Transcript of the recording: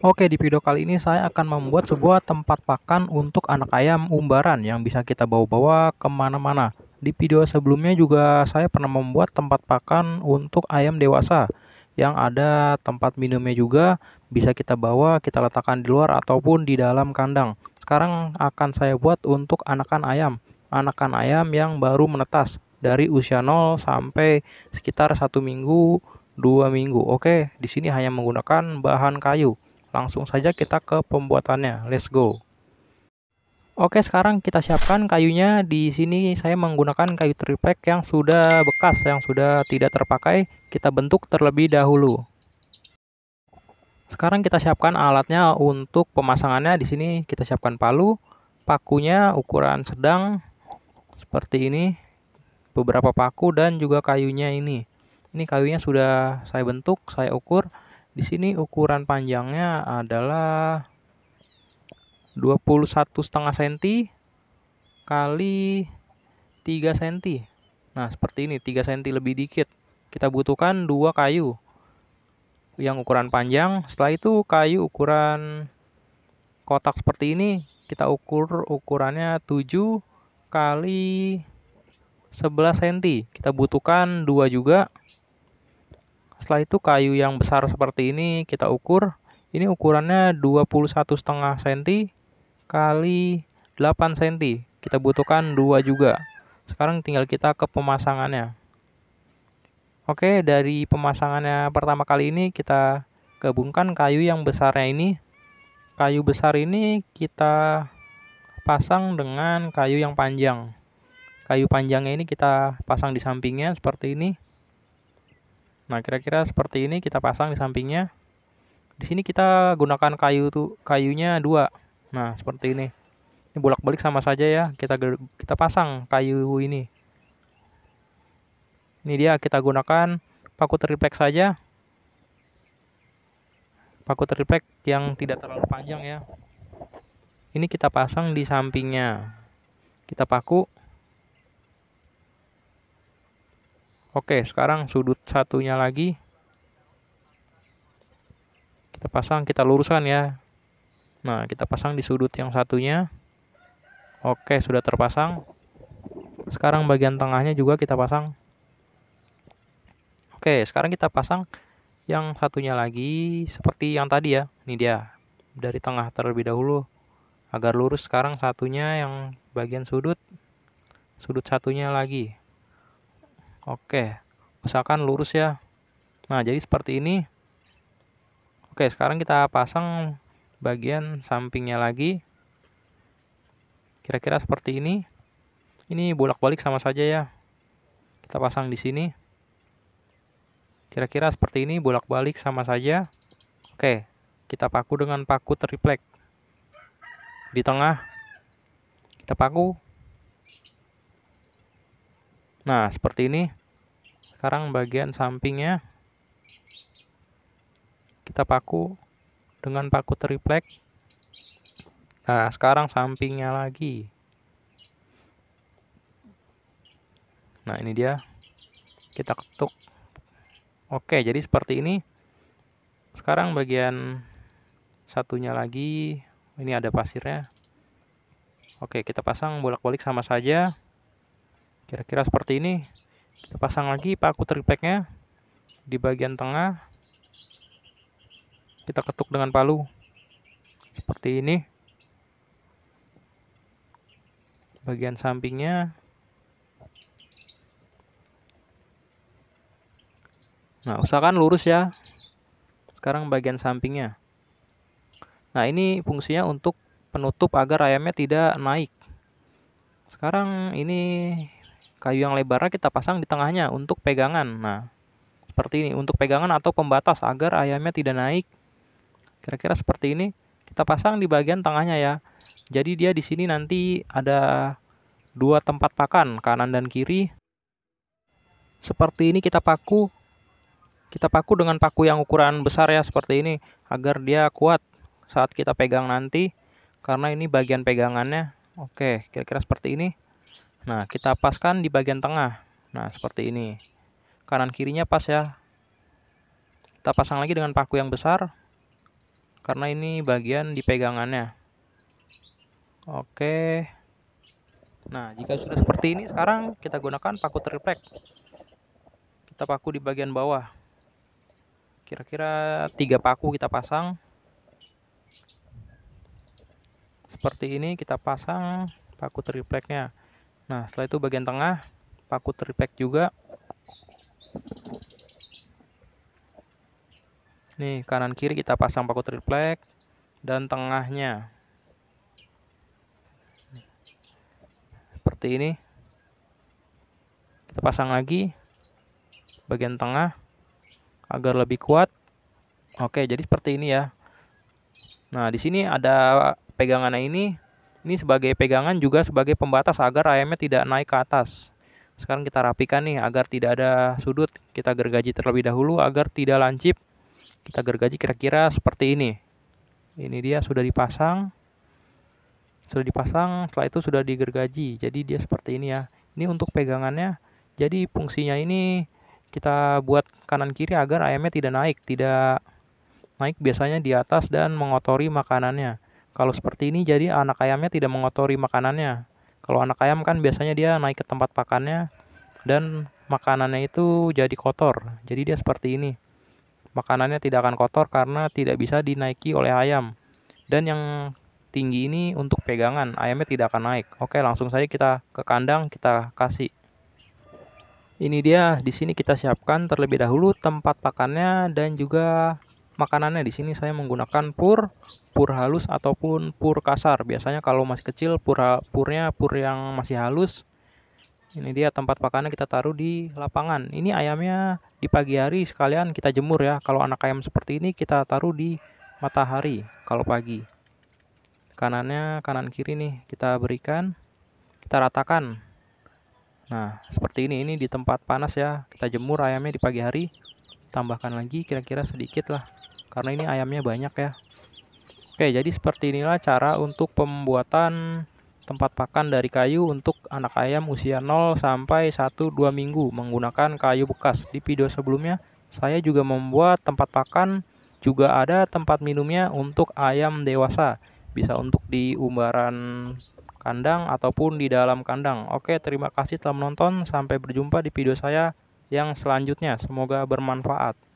Oke, di video kali ini saya akan membuat sebuah tempat pakan untuk anak ayam umbaran yang bisa kita bawa-bawa kemana-mana. Di video sebelumnya juga saya pernah membuat tempat pakan untuk ayam dewasa yang ada tempat minumnya juga bisa kita bawa, kita letakkan di luar ataupun di dalam kandang. Sekarang akan saya buat untuk anakan ayam, anakan ayam yang baru menetas dari usia 0 sampai sekitar satu minggu dua minggu. Oke, di sini hanya menggunakan bahan kayu. Langsung saja kita ke pembuatannya. Let's go. Oke, sekarang kita siapkan kayunya. Di sini saya menggunakan kayu triplek yang sudah bekas, yang sudah tidak terpakai. Kita bentuk terlebih dahulu. Sekarang kita siapkan alatnya untuk pemasangannya. Di sini kita siapkan palu, pakunya ukuran sedang seperti ini, beberapa paku dan juga kayunya ini. Ini kayunya sudah saya bentuk, saya ukur. Di sini ukuran panjangnya adalah 21 setengah senti kali 3 senti. Nah, seperti ini 3 senti lebih dikit. Kita butuhkan dua kayu yang ukuran panjang. Setelah itu kayu ukuran kotak seperti ini kita ukur ukurannya 7 kali 11 cm. Kita butuhkan dua juga. Setelah itu kayu yang besar seperti ini kita ukur. Ini ukurannya 21,5 cm kali 8 cm. Kita butuhkan dua juga. Sekarang tinggal kita ke pemasangannya. Oke, dari pemasangannya pertama kali ini kita gabungkan kayu yang besarnya ini. Kayu besar ini kita pasang dengan kayu yang panjang. Kayu panjangnya ini kita pasang di sampingnya seperti ini. Nah, kira-kira seperti ini kita pasang di sampingnya. Di sini kita gunakan kayu tuh kayunya dua. Nah, seperti ini. Ini bolak-balik sama saja ya. Kita kita pasang kayu ini. Ini dia kita gunakan paku triplek saja. Paku triplek yang tidak terlalu panjang ya. Ini kita pasang di sampingnya. Kita paku Oke, sekarang sudut satunya lagi. Kita pasang, kita luruskan ya. Nah, kita pasang di sudut yang satunya. Oke, sudah terpasang. Sekarang bagian tengahnya juga kita pasang. Oke, sekarang kita pasang yang satunya lagi seperti yang tadi ya. Ini dia. Dari tengah terlebih dahulu agar lurus. Sekarang satunya yang bagian sudut sudut satunya lagi. Oke, usahakan lurus ya. Nah, jadi seperti ini. Oke, sekarang kita pasang bagian sampingnya lagi. Kira-kira seperti ini. Ini bolak-balik sama saja ya. Kita pasang di sini. Kira-kira seperti ini bolak-balik sama saja. Oke, kita paku dengan paku triplek. Di tengah kita paku Nah, seperti ini. Sekarang bagian sampingnya kita paku dengan paku triplek. Nah, sekarang sampingnya lagi. Nah, ini dia. Kita ketuk. Oke, jadi seperti ini. Sekarang bagian satunya lagi. Ini ada pasirnya. Oke, kita pasang bolak-balik sama saja kira-kira seperti ini kita pasang lagi paku tripeknya di bagian tengah kita ketuk dengan palu seperti ini bagian sampingnya nah usahakan lurus ya sekarang bagian sampingnya nah ini fungsinya untuk penutup agar ayamnya tidak naik sekarang ini Kayu yang lebarnya kita pasang di tengahnya untuk pegangan. Nah, seperti ini untuk pegangan atau pembatas agar ayamnya tidak naik. Kira-kira seperti ini kita pasang di bagian tengahnya ya. Jadi dia di sini nanti ada dua tempat pakan kanan dan kiri. Seperti ini kita paku. Kita paku dengan paku yang ukuran besar ya seperti ini agar dia kuat saat kita pegang nanti karena ini bagian pegangannya. Oke, kira-kira seperti ini. Nah, kita paskan di bagian tengah. Nah, seperti ini. Kanan kirinya pas ya. Kita pasang lagi dengan paku yang besar. Karena ini bagian di pegangannya. Oke. Nah, jika sudah seperti ini, sekarang kita gunakan paku triplek. Kita paku di bagian bawah. Kira-kira tiga paku kita pasang. Seperti ini kita pasang paku tripleknya. Nah, setelah itu bagian tengah paku triplek juga. Nih, kanan kiri kita pasang paku triplek dan tengahnya. Seperti ini. Kita pasang lagi bagian tengah agar lebih kuat. Oke, jadi seperti ini ya. Nah, di sini ada pegangannya ini ini sebagai pegangan juga sebagai pembatas agar ayamnya tidak naik ke atas. Sekarang kita rapikan nih agar tidak ada sudut. Kita gergaji terlebih dahulu agar tidak lancip. Kita gergaji kira-kira seperti ini. Ini dia sudah dipasang. Sudah dipasang, setelah itu sudah digergaji. Jadi dia seperti ini ya. Ini untuk pegangannya. Jadi fungsinya ini kita buat kanan kiri agar ayamnya tidak naik, tidak naik biasanya di atas dan mengotori makanannya. Kalau seperti ini jadi anak ayamnya tidak mengotori makanannya. Kalau anak ayam kan biasanya dia naik ke tempat pakannya dan makanannya itu jadi kotor. Jadi dia seperti ini. Makanannya tidak akan kotor karena tidak bisa dinaiki oleh ayam. Dan yang tinggi ini untuk pegangan, ayamnya tidak akan naik. Oke, langsung saja kita ke kandang, kita kasih. Ini dia, di sini kita siapkan terlebih dahulu tempat pakannya dan juga makanannya di sini saya menggunakan pur pur halus ataupun pur kasar biasanya kalau masih kecil pur purnya pur yang masih halus ini dia tempat pakannya kita taruh di lapangan ini ayamnya di pagi hari sekalian kita jemur ya kalau anak ayam seperti ini kita taruh di matahari kalau pagi kanannya kanan kiri nih kita berikan kita ratakan nah seperti ini ini di tempat panas ya kita jemur ayamnya di pagi hari tambahkan lagi kira-kira sedikit lah karena ini ayamnya banyak ya oke jadi seperti inilah cara untuk pembuatan tempat pakan dari kayu untuk anak ayam usia 0 sampai 1-2 minggu menggunakan kayu bekas di video sebelumnya saya juga membuat tempat pakan juga ada tempat minumnya untuk ayam dewasa bisa untuk di umbaran kandang ataupun di dalam kandang oke terima kasih telah menonton sampai berjumpa di video saya yang selanjutnya. Semoga bermanfaat.